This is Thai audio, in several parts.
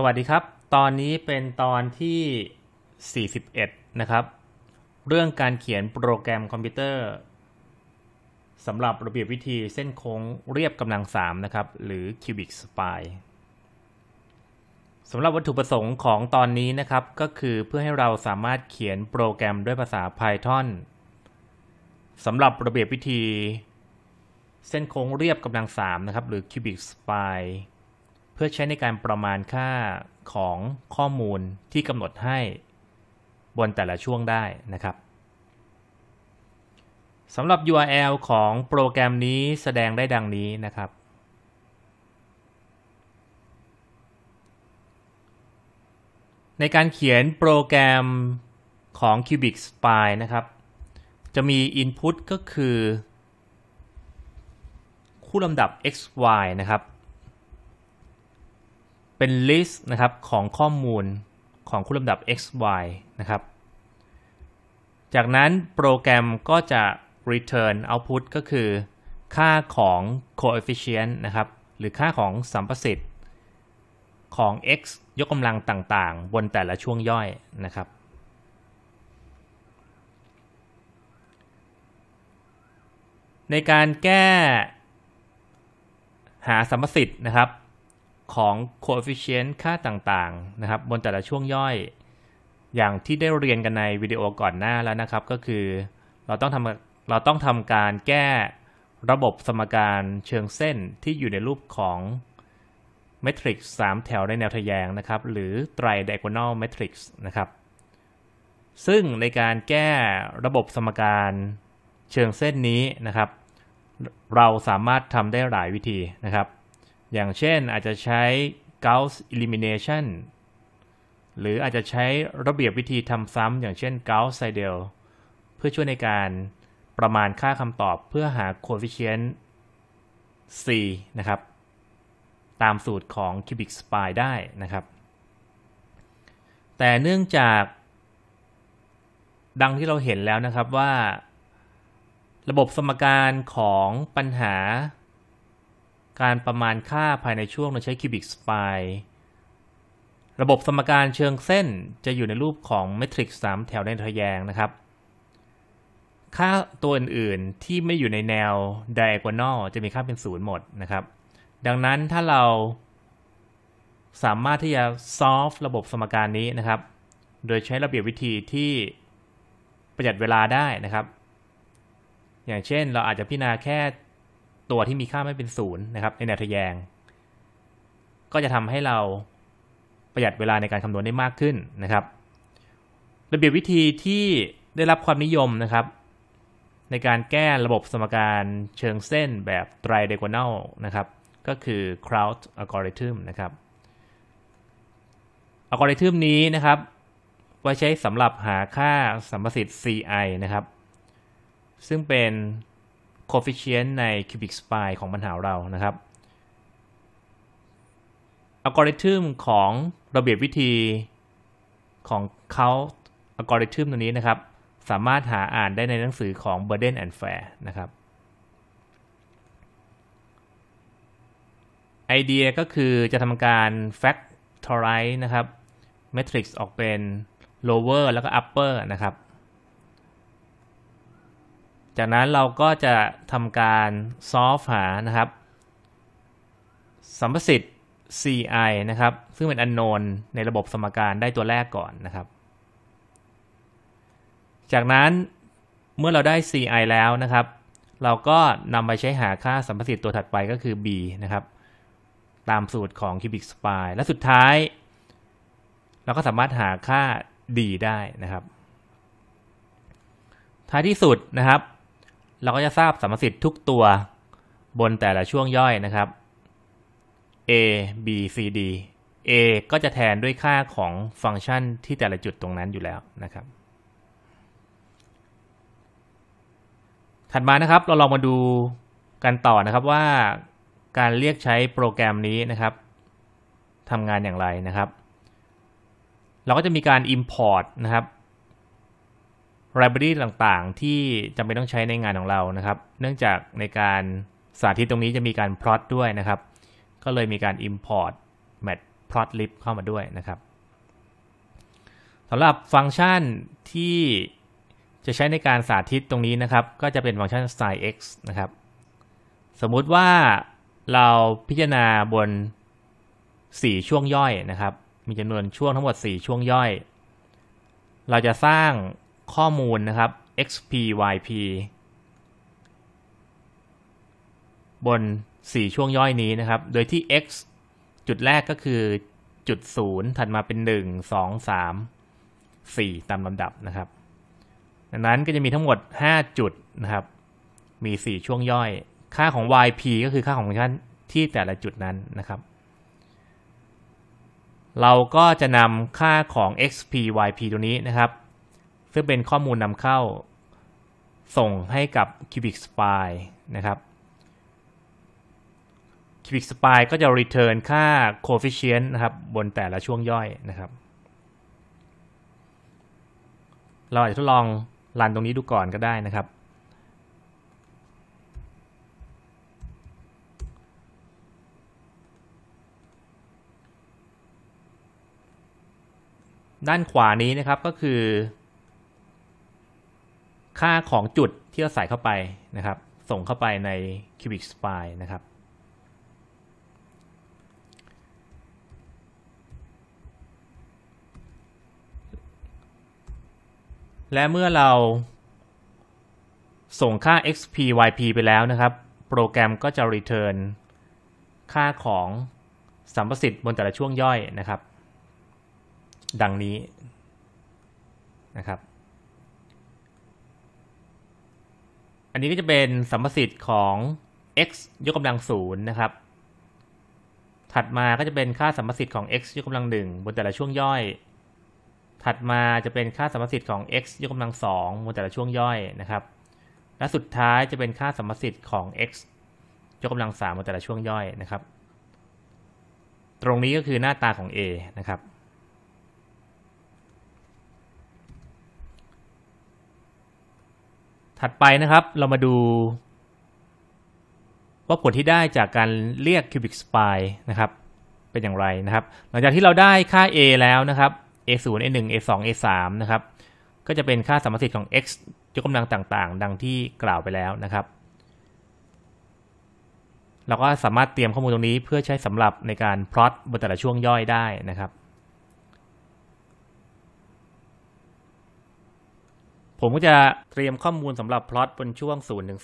สวัสดีครับ ตอนนี้เป็นตอนที่ 41นะครับ เรื่องการเขียนโปรแกรมคอมพิวเตอร์สำหรับระเบียบวิธีเส้นโค้งเรียบกำลัง3นะครับ หรือ cubic spline สำหรับวัตถุประสงค์ของตอนนี้นะครับ ก็คือเพื่อให้เราสามารถเขียนโปรแกรมด้วยภาษา Python สำหรับระเบียบวิธี เส้นโค้งเรียบกำลัง3นะครับ หรือ cubic spline พื่อใช้ในการประมาณค่าของข้อมูลที่กำหนดให้บนแต่ละช่วงได้นะครับสำหรับ URL ของโปรแกรมนี้แสดงได้ดังนี้นะครับ ในการเขียนโปรแกรมของ Cubic Spy นะครับ จะมี Input ก็คือ คู่ลำดับ x y นะครับเป็นลิสต์นะครับของข้อมูลของคู่ลำดับ x y นะครับ จากนั้นโปรแกรมก็จะ return output ก็คือค่าของ coefficient นะครับหรือค่าของสัมประสิทธิ์ ของ x ยกกำลังต่างๆ บนแต่ละช่วงย่อยนะครับ ในการแก้หาสัมประสิทธิ์นะครับของ coefficient ค่าต่างๆนะครับ บนแต่ละช่วงย่อย อย่างที่ได้เรียนกันในวิดีโอก่อนหน้าแล้วนะครับ ก็คือเราต้องทำเราต้องทำการแก้ระบบสมการเชิงเส้นที่อยู่ในรูปของเมทริกซ์3แถวในแนวทแยงนะครับหรือไตรไดโกนอลเมทริกซ์นะครับ ซึ่งในการแก้ระบบสมการเชิงเส้นนี้นะครับ เราสามารถทำได้หลายวิธีนะครับอย่างเช่นอาจจะใช้ Gauss elimination หรืออาจจะใช้ระเบียบวิธีทำซ้ำอย่างเช่น Gauss Seidel เพื่อช่วยในการประมาณค่าคำตอบเพื่อหา coefficient c นะครับ ตามสูตรของ cubic s p l ได้นะครับ แต่เนื่องจาก ดังที่เราเห็นแล้วนะครับว่าระบบสมการของปัญหาการประมาณค่าภายในช่วงโดยใช้คิวบิกสไประบบสมการเชิงเส้นจะอยู่ในรูปของเมทริกซ์3แถวในทแยงนะครับ ค่าตัวอื่นๆที่ไม่อยู่ในแนวไดอะกวนอลจะมีค่าเป็นศูนย์หมดนะครับ ดังนั้นถ้าเราสามารถที่จะ solve ระบบสมการนี้นะครับ โดยใช้ระเบียบวิธีที่ประหยัดเวลาได้นะครับ อย่างเช่นเราอาจจะพิจารณาแค่ตัวที่มีค่าไม่เป็นศูนย์นะครับในแนวทแยง ก็จะทำให้เราประหยัดเวลาในการคำนวณได้มากขึ้นนะครับระเบียบวิธีที่ได้รับความนิยมนะครับ ในการแก้ระบบสมการเชิงเส้นแบบไตรเดโกนอลนะครับ ก็คือา r ด์อ algorithm นะครับอัลกอริทึมนี้นะครับไว้ใช้สำหรับหาค่าสัมประสิทธิ์ CI นะครับ ซึ่งเป็น coefficient ใน cubic s p i n e ของปัญหาเรานะครับอัลกอริทึมของระเบียบวิธีของเขาอัลกอริทึมตัวนี้นะครับ สามารถหาอ่านได้ในหนังสือของ Burden and Fair นะครับไอเดียก็คือจะทำการ factorize นะครับ matrix ออกเป็น lower แล้วก็ upper นะครับจากนั้นเราก็จะทำการซอฟหานะครับ สัมประสิทธิ์ ci นะครับ ซึ่งเป็นอันโนนในระบบสมการได้ตัวแรกก่อนนะครับ จากนั้นเมื่อเราได้ ci แล้วนะครับ เราก็นำไปใช้หาค่าสัมประสิทธิ์ตัวถัดไปก็คือ b นะครับตามสูตรของ cubic spline และสุดท้าย เราก็สามารถหาค่า d ได้นะครับ ท้ายที่สุดนะครับเราก็จะทราบสมสิทธิ์ทุกตัวบนแต่ละช่วงย่อยนะครับ a b c d a ก็จะแทนด้วยค่าของฟังก์ชันที่แต่ละจุดตรงนั้นอยู่แล้วนะครับ ถัดมานะครับเราลองมาดูกันต่อนะครับว่าการเรียกใช้โปรแกรมนี้นะครับทำงานอย่างไรนะครับ เราก็จะมีการ import นะครับไลบรารีต่างๆที่จำเป็นต้องใช้ในงานของเรานะครับ เนื่องจากในการสาธิตตรงนี้จะมีการพลอตด้วยนะครับ ก็เลยมีการ import matplotlib เข้ามาด้วยนะครับสำหรับฟังก์ชันที่ จะใช้ในการสาธิตตรงนี้นะครับ ก็จะเป็นฟังก์ชัน s i y e x นะครับ สมมุติว่าเราพิจารณาบน 4 ช่วงย่อยนะครับ มีจำนวนช่วงทั้งหมด 4 ช่วงย่อย เราจะสร้างข้อมูลนะครับ xpyp บน 4 ช่วงย่อยนี้นะครับ โดยที่ x จุดแรกก็คือ จุด0ถัดมาเป็น 1 2 3 4 ตามลำดับนะครับ ดังนั้นก็จะมีทั้งหมด 5 จุดนะครับ มี 4 ช่วงย่อย ค่าของ yp ก็คือค่าของฟังก์ชันที่แต่ละจุดนั้นนะครับ เราก็จะนำค่าของ xp yp ตัวนี้นะครับซึ่งเป็นข้อมูลนำเข้าส่งให้กับ Cubic Spy นะครับ Cubic Spy ก็จะ return ค่า coefficient นะครับบนแต่ละช่วงย่อยนะครับ เราอาจจะทดลองรันตรงนี้ดูก่อนก็ได้นะครับ ด้านขวานี้นะครับก็คือค่าของจุดที่เราใส่เข้าไปนะครับ ส่งเข้าไปใน cubic spline นะครับ และเมื่อเราส่งค่า xp yp ไปแล้วนะครับ โปรแกรมก็จะ return ค่าของสัมประสิทธิ์บนแต่ละช่วงย่อยนะครับ ดังนี้นะครับันนี้ก็จะเป็นสัมประสิทธิ์ของ x ยกกำลังศูนย์นะครับ ถัดมาก็จะเป็นค่าสัมประสิทธิ์ของ x ยกกำลังหนึ่งบนแต่ละช่วงย่อย ถัดมาจะเป็นค่าสัมประสิทธิ์ของ x ยกกำลังสองบนแต่ละช่วงย่อยนะครับ และสุดท้ายจะเป็นค่าสัมประสิทธิ์ของ x ยกกำลังสามบนแต่ละช่วงย่อยนะครับ ตรงนี้ก็คือหน้าตาของ A นะครับถัดไปนะครับ เรามาดูว่าผลที่ได้จากการเรียก cubic s p l i n นะครับเป็นอย่างไรนะครับ หลังจากที่เราได้ค่า a แล้วนะครับ a 0 a 1 a 2 a 3นะครับก็จะเป็นค่าสมมติของ x ยกกำลังต่างๆ ดังที่กล่าวไปแล้วนะครับ เราก็สามารถเตรียมข้อมูลตรงนี้เพื่อใช้สำหรับในการพลอตบนแต่ละช่วงย่อยได้นะครับผมก็จะเตรียมข้อมูลสำหรับพล็อตบนช่วง 0 ถึง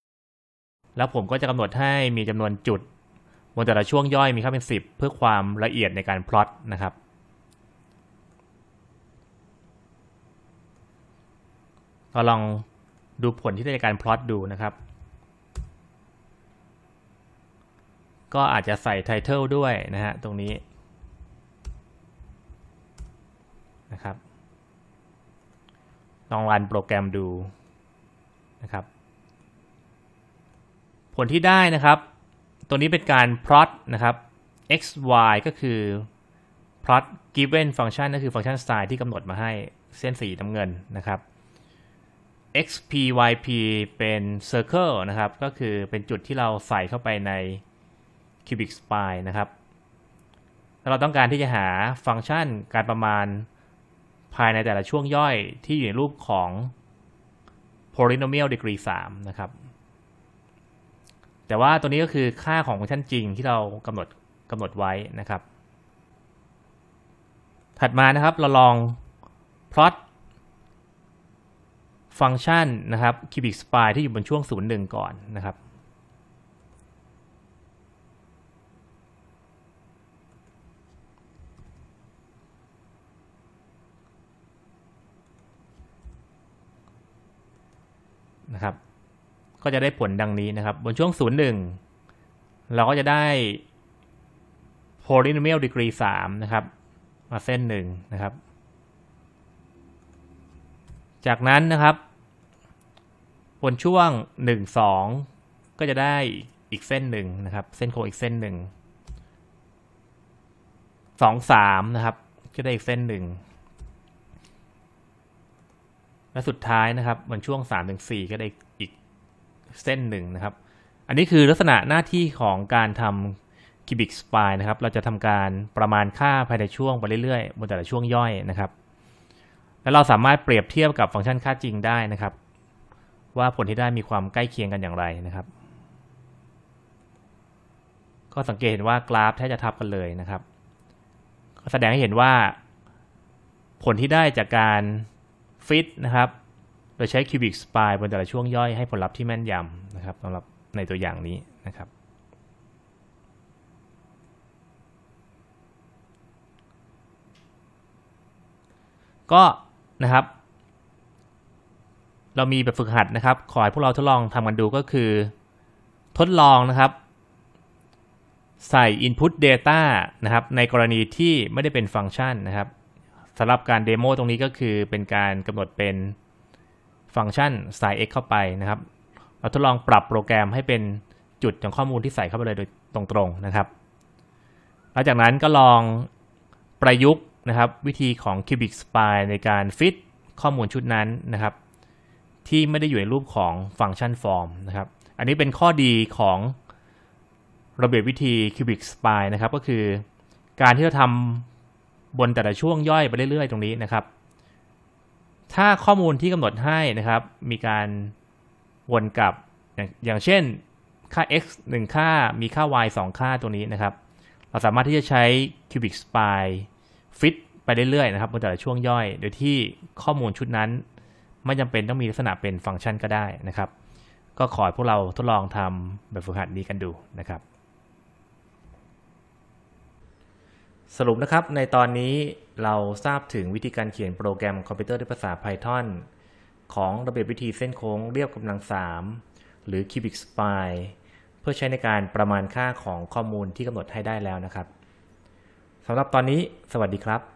4.5 แล้วผมก็จะกำหนดให้มีจำนวนจุดบนแต่ละช่วงย่อยมีค่าเป็น 10 เพื่อความละเอียดในการพล็อตนะครับ เราลองดูผลที่ได้จากการพล็อตดูนะครับ ก็อาจจะใส่ไทเทลด้วยนะฮะตรงนี้ลองรันโปรแกรมดูนะครับ ผลที่ได้นะครับ ตัวนี้เป็นการ plot นะครับ x y ก็คือ plot given function ก็คือฟังก์ชัน style ที่กำหนดมาให้เส้นสีน้ำเงินนะครับ x p y p เป็น circle นะครับก็คือเป็นจุดที่เราใส่เข้าไปใน cubic spline นะครับ้เราต้องการที่จะหาฟังก์ชันการประมาณภายในแต่ละช่วงย่อยที่อยู่ในรูปของ polynomial degree 3 นะครับ แต่ว่าตัวนี้ก็คือค่าของฟังก์ชันจริงที่เรากำหนดกำหนดไว้นะครับ ถัดมานะครับเราลอง plot ฟังก์ชันนะครับคิวบิกสปายที่อยู่บนช่วง0งก่อนนะครับนะครับก็จะได้ผลดังนี้นะครับ บนช่วง0นเราก็จะได้ polynomial degree 3นะครับมาเส้นหนึ่งนะครับ จากนั้นนะครับบนช่วง1 2ก็จะได้อีกเส้นหนึ่งนะครับ เส้นโค้งอีกเส้นหนึ่ง2 3นะครับจะได้อีกเส้นหนึ่งและสุดท้ายนะครับ มันช่วง3-4ก็ได้อีกเส้นหนึ่งนะครับ อันนี้คือลักษณะหน้าที่ของการทำคิบิกสปายนะครับ เราจะทำการประมาณค่าภายในช่วงไปเรื่อย ๆ บนแต่ละช่วงย่อยนะครับ แล้วเราสามารถเปรียบเทียบกับฟังก์ชันค่าจริงได้นะครับ ว่าผลที่ได้มีความใกล้เคียงกันอย่างไรนะครับ ก็สังเกตเห็นว่ากราฟแทบจะทับกันเลยนะครับแสดงให้เห็นว่าผลที่ได้จากการฟิตนะครับ โดยใช้คิวบิกสปายบนแต่ละช่วงย่อยให้ผลลัพธ์ที่แม่นยำนะครับสำหรับในตัวอย่างนี้นะครับ ก็นะครับ เรามีแบบฝึกหัดนะครับ ขอให้พวกเราทดลองทำกันดูก็คือ ทดลองนะครับ ใส่ Input Data นะครับในกรณีที่ไม่ได้เป็นฟังก์ชันนะครับสำหรับการเดโมตรงนี้ก็คือเป็นการกำหนดเป็นฟังก์ชันใส่ x เข้าไปนะครับ เราทดลองปรับโปรแกรมให้เป็นจุดของข้อมูลที่ใส่เข้าไปเลยโดยตรง ๆนะครับ หลังจากนั้นก็ลองประยุกต์นะครับวิธีของ Cubic s p i n e ในการฟิตข้อมูลชุดนั้นนะครับ ที่ไม่ได้อยู่ในรูปของฟังก์ชันฟอร์มนะครับ อันนี้เป็นข้อดีของระเบียบวิธี Cubic s p i n e นะครับก็คือการที่เราทำบนแต่ละช่วงย่อยไปเรื่อยๆ ตรงนี้นะครับ ถ้าข้อมูลที่กำหนดให้นะครับ มีการวนกลับอย่างเช่นค่า x 1 ค่ามีค่า y 2 ค่าตัวนี้นะครับ เราสามารถที่จะใช้ cubic spline fit ไปเรื่อยๆนะครับบนแต่ละช่วงย่อย โดยที่ข้อมูลชุดนั้น ไม่จำเป็นต้องมีลักษณะเป็นฟังก์ชันก็ได้นะครับ ก็ขอให้พวกเราทดลองทำแบบฝึกหัดนี้กันดูนะครับสรุปนะครับ ในตอนนี้เราทราบถึงวิธีการเขียนโปรแกรมคอมพิวเตอร์ด้วยภาษา Python ของระเบียบวิธีเส้นโค้งเรียบกำลัง 3 หรือ cubic spline เพื่อใช้ในการประมาณค่าของข้อมูลที่กำหนดให้ได้แล้วนะครับสำหรับตอนนี้ สวัสดีครับ